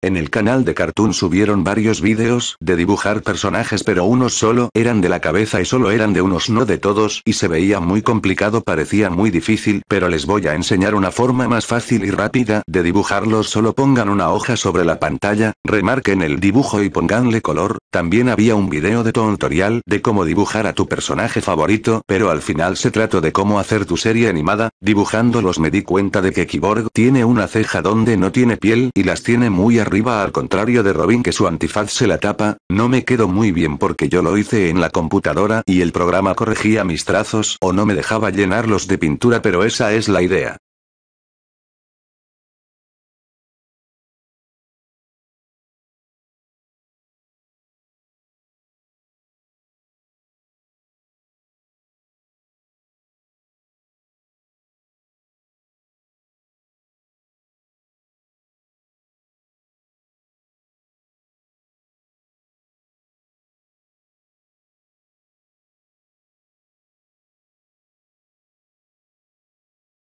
En el canal de Cartoon subieron varios vídeos de dibujar personajes pero unos solo eran de la cabeza y solo eran de unos no de todos y se veía muy complicado parecía muy difícil pero les voy a enseñar una forma más fácil y rápida de dibujarlos solo pongan una hoja sobre la pantalla, remarquen el dibujo y pónganle color, también había un video de tutorial de cómo dibujar a tu personaje favorito pero al final se trató de cómo hacer tu serie animada, Dibujándolos me di cuenta de que Kiborg tiene una ceja donde no tiene piel y las tiene muy arriba al contrario de Robin que su antifaz se la tapa, no me quedó muy bien porque yo lo hice en la computadora y el programa corregía mis trazos o no me dejaba llenarlos de pintura pero esa es la idea.